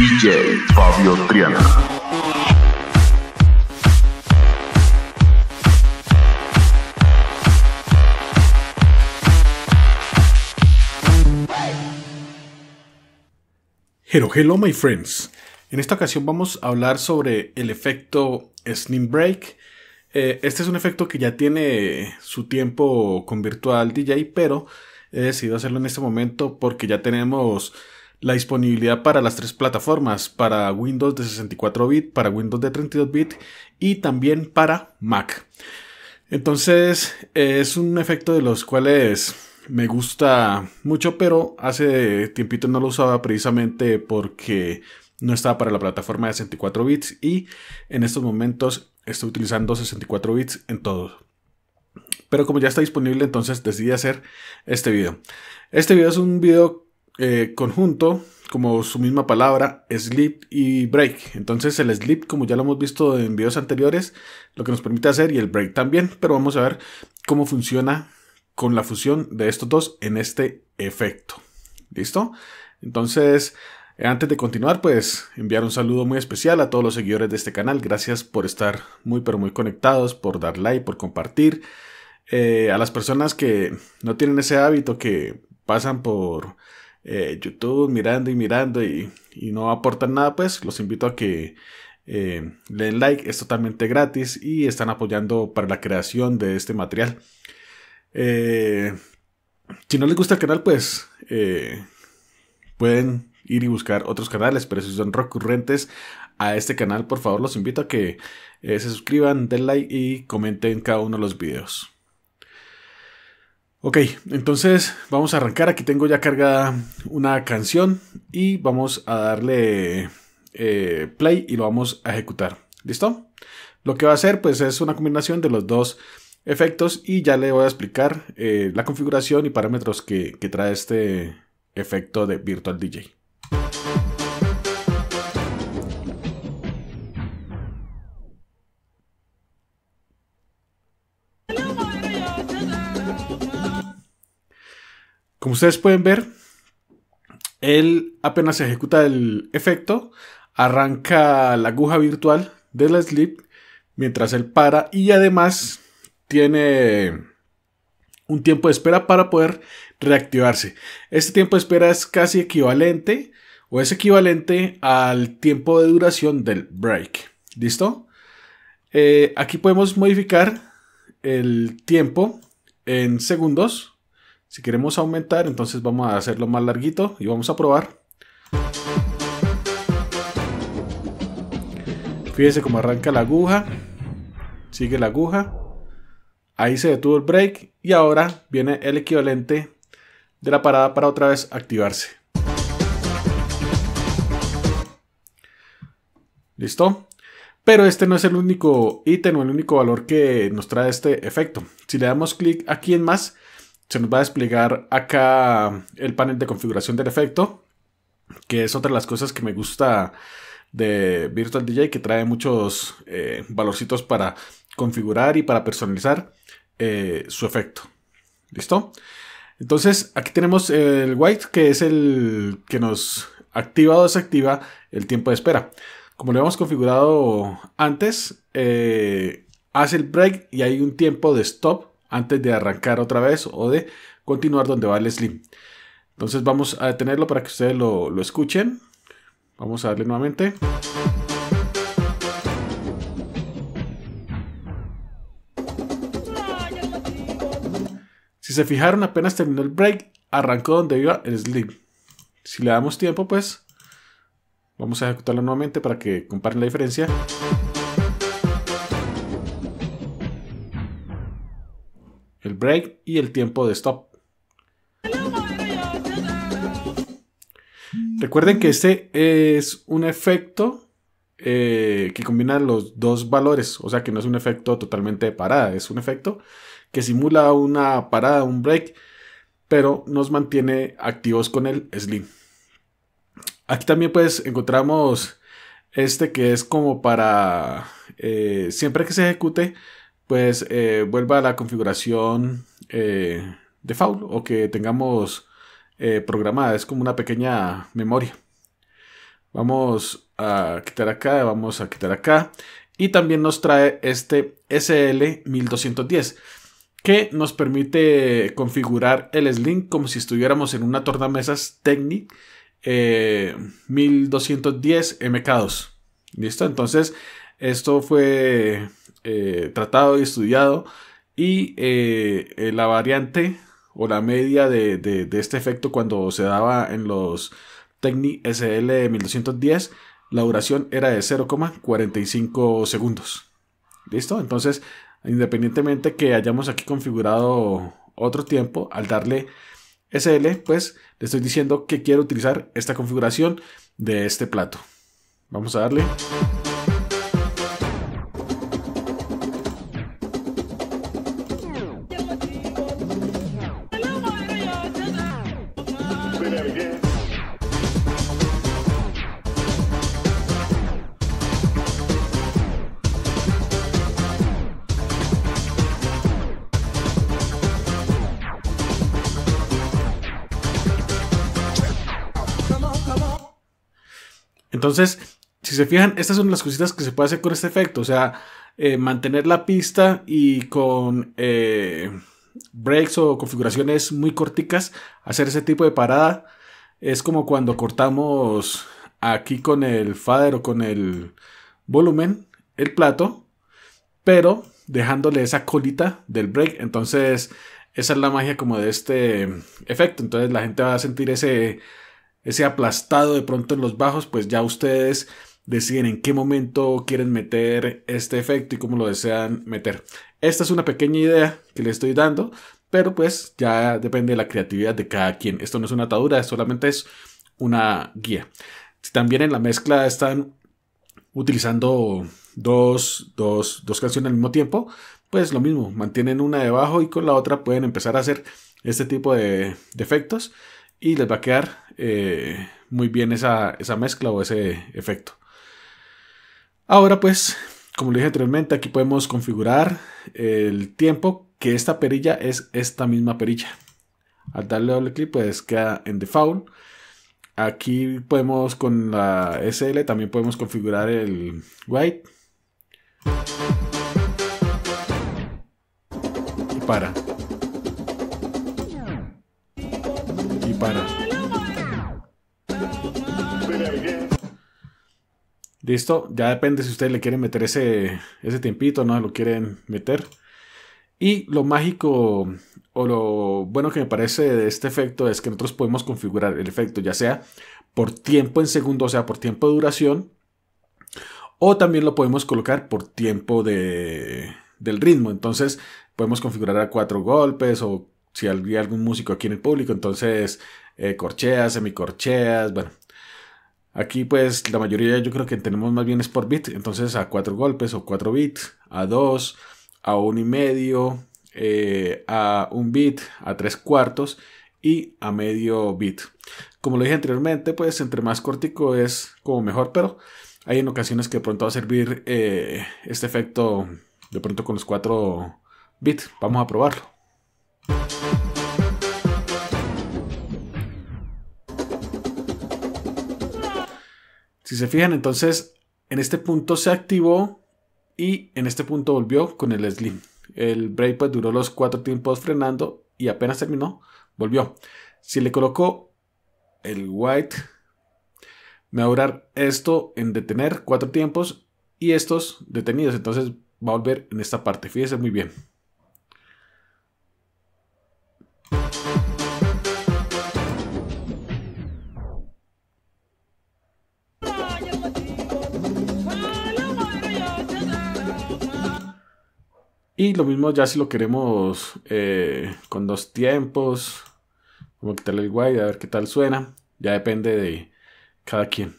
DJ Fabio Triana. Hello, hello, my friends. En esta ocasión vamos a hablar sobre el efecto Slim Break. Eh, este es un efecto que ya tiene su tiempo con Virtual DJ, pero he decidido hacerlo en este momento porque ya tenemos la disponibilidad para las tres plataformas, para Windows de 64 bit, para Windows de 32 bit y también para Mac. Entonces es un efecto de los cuales me gusta mucho, pero hace tiempito no lo usaba precisamente porque no estaba para la plataforma de 64 bits y en estos momentos estoy utilizando 64 bits en todo. Pero como ya está disponible, entonces decidí hacer este video. Este video es un video eh, conjunto, como su misma palabra, sleep y break. Entonces el sleep, como ya lo hemos visto en videos anteriores, lo que nos permite hacer y el break también, pero vamos a ver cómo funciona con la fusión de estos dos en este efecto. ¿Listo? Entonces, antes de continuar, pues enviar un saludo muy especial a todos los seguidores de este canal. Gracias por estar muy pero muy conectados, por dar like, por compartir. Eh, a las personas que no tienen ese hábito, que pasan por eh, YouTube mirando y mirando y, no aportan nada, pues los invito a que eh, le den like, es totalmente gratis y están apoyando para la creación de este material. Eh, si no les gusta el canal, pues pueden ir y buscar otros canales, pero si son recurrentes a este canal, por favor los invito a que se suscriban, den like y comenten cada uno de los videos. Ok, entonces vamos a arrancar. Aquí tengo ya cargada una canción y vamos a darle eh, play y lo vamos a ejecutar. ¿Listo? Lo que va a hacer pues es una combinación de los dos efectos y ya le voy a explicar eh, la configuración y parámetros que trae este efecto de Virtual DJ. Como ustedes pueden ver, él apenas ejecuta el efecto, arranca la aguja virtual de la slip mientras él para y además tiene un tiempo de espera para poder reactivarse. Este tiempo de espera es casi equivalente o es equivalente al tiempo de duración del break. ¿Listo? Eh, aquí podemos modificar el tiempo en segundos si queremos aumentar, entonces vamos a hacerlo más larguito y vamos a probar. Fíjense cómo arranca la aguja. Sigue la aguja. Ahí se detuvo el break y ahora viene el equivalente de la parada para otra vez activarse. ¿Listo? Pero este no es el único ítem o el único valor que nos trae este efecto. Si le damos clic aquí en más, se nos va a desplegar acá el panel de configuración del efecto, que es otra de las cosas que me gusta de Virtual DJ, que trae muchos eh, valorcitos para configurar y para personalizar eh, su efecto. ¿Listo? Entonces, aquí tenemos el white, que es el que nos activa o desactiva el tiempo de espera. Como lo habíamos configurado antes, eh, hace el break y hay un tiempo de stop antes de arrancar otra vez o de continuar donde va el slim. Entonces vamos a detenerlo para que ustedes lo, escuchen. Vamos a darle nuevamente. Si se fijaron, apenas terminó el break, arrancó donde iba el Slim Si le damos tiempo, pues vamos a ejecutarlo nuevamente para que comparen la diferencia. break y el tiempo de stop. Recuerden que este es un efecto eh, que combina los dos valores, o sea que no es un efecto totalmente de parada, es un efecto que simula una parada, un break, pero nos mantiene activos con el slim. Aquí también pues encontramos este que es como para eh, siempre que se ejecute pues eh, vuelva a la configuración eh, de default o que tengamos eh, programada. Es como una pequeña memoria. Vamos a quitar acá, vamos a quitar acá. Y también nos trae este SL1210 que nos permite configurar el Slink como si estuviéramos en una tornamesas Technic 1210 MK2. ¿Listo? Entonces, esto fue eh, tratado y estudiado y eh, eh, la variante o la media de, este efecto cuando se daba en los Techni SL 1210, la duración era de 0,45 segundos. ¿Listo? Entonces, independientemente que hayamos aquí configurado otro tiempo, al darle SL, pues le estoy diciendo que quiero utilizar esta configuración de este plato. Vamos a darle. Entonces, si se fijan, estas son las cositas que se puede hacer con este efecto. O sea, eh, mantener la pista y con... Eh, breaks o configuraciones muy corticas, hacer ese tipo de parada es como cuando cortamos aquí con el fader o con el volumen el plato, pero dejándole esa colita del break. Entonces, esa es la magia como de este efecto. Entonces, la gente va a sentir ese, ese aplastado de pronto en los bajos, pues ya ustedes deciden en qué momento quieren meter este efecto y cómo lo desean meter. Esta es una pequeña idea que le estoy dando, pero pues ya depende de la creatividad de cada quien. Esto no es una atadura, solamente es una guía. Si También en la mezcla están utilizando dos, dos, canciones al mismo tiempo, pues lo mismo, mantienen una debajo y con la otra pueden empezar a hacer este tipo de, efectos y les va a quedar eh, muy bien esa, esa mezcla o ese efecto. Ahora pues, como le dije anteriormente, aquí podemos configurar el tiempo que esta perilla es esta misma perilla. Al darle doble clic pues queda en default. Aquí podemos con la SL también podemos configurar el white. Y para. Y para. Listo, ya depende si ustedes le quieren meter ese, ese o no lo quieren meter. Y lo mágico o lo bueno que me parece de este efecto es que nosotros podemos configurar el efecto ya sea por tiempo en segundo, o sea, por tiempo de duración, o también lo podemos colocar por tiempo de, del ritmo. Entonces podemos configurar a cuatro golpes o si hay algún músico aquí en el público, entonces eh, corcheas, semicorcheas, bueno, Aquí pues la mayoría yo creo que tenemos más bien es por bit, entonces a cuatro golpes o 4 bits, a 2, a 1 y medio, eh, a un bit, a tres cuartos y a medio bit. Como lo dije anteriormente, pues entre más cortico es como mejor, pero hay en ocasiones que de pronto va a servir eh, este efecto de pronto con los cuatro bits. Vamos a probarlo. Si se fijan, entonces en este punto se activó y en este punto volvió con el slim. El Brake pues, duró los cuatro tiempos frenando y apenas terminó, volvió. Si le colocó el white, me va a durar esto en detener cuatro tiempos y estos detenidos. Entonces va a volver en esta parte. Fíjense muy bien. Y lo mismo ya si lo queremos eh, con dos tiempos, como quitarle el guay, a ver qué tal suena. Ya depende de cada quien.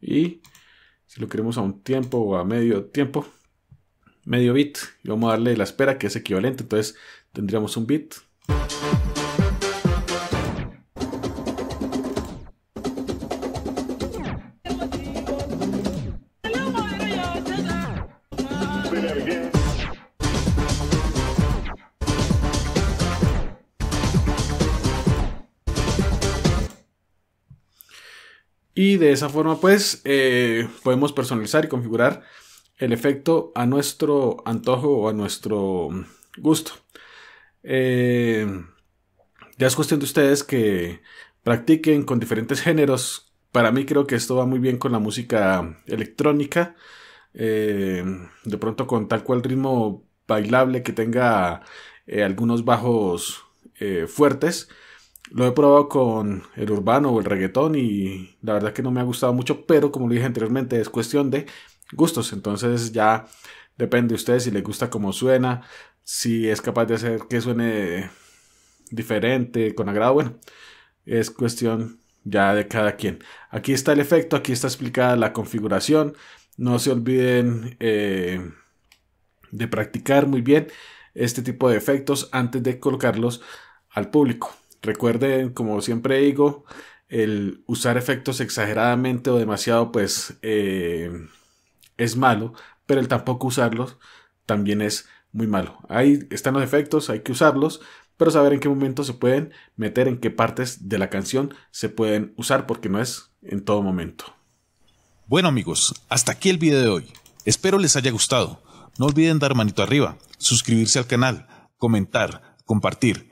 Y si lo queremos a un tiempo o a medio tiempo, medio bit, y vamos a darle la espera que es equivalente, entonces tendríamos un bit. Y de esa forma, pues, eh, podemos personalizar y configurar el efecto a nuestro antojo o a nuestro gusto. Eh, ya es cuestión de ustedes que practiquen con diferentes géneros. Para mí creo que esto va muy bien con la música electrónica. Eh, de pronto con tal cual ritmo bailable que tenga algunos bajos fuertes lo he probado con el urbano o el reggaetón y la verdad que no me ha gustado mucho, pero como lo dije anteriormente, es cuestión de gustos. Entonces ya depende de ustedes si les gusta cómo suena, si es capaz de hacer que suene diferente, con agrado. Bueno, es cuestión ya de cada quien. Aquí está el efecto, aquí está explicada la configuración. No se olviden eh, de practicar muy bien este tipo de efectos antes de colocarlos al público. Recuerden, como siempre digo, el usar efectos exageradamente o demasiado, pues eh, es malo, pero el tampoco usarlos también es muy malo. Ahí están los efectos, hay que usarlos, pero saber en qué momento se pueden meter, en qué partes de la canción se pueden usar, porque no es en todo momento. Bueno amigos, hasta aquí el video de hoy. Espero les haya gustado. No olviden dar manito arriba, suscribirse al canal, comentar, compartir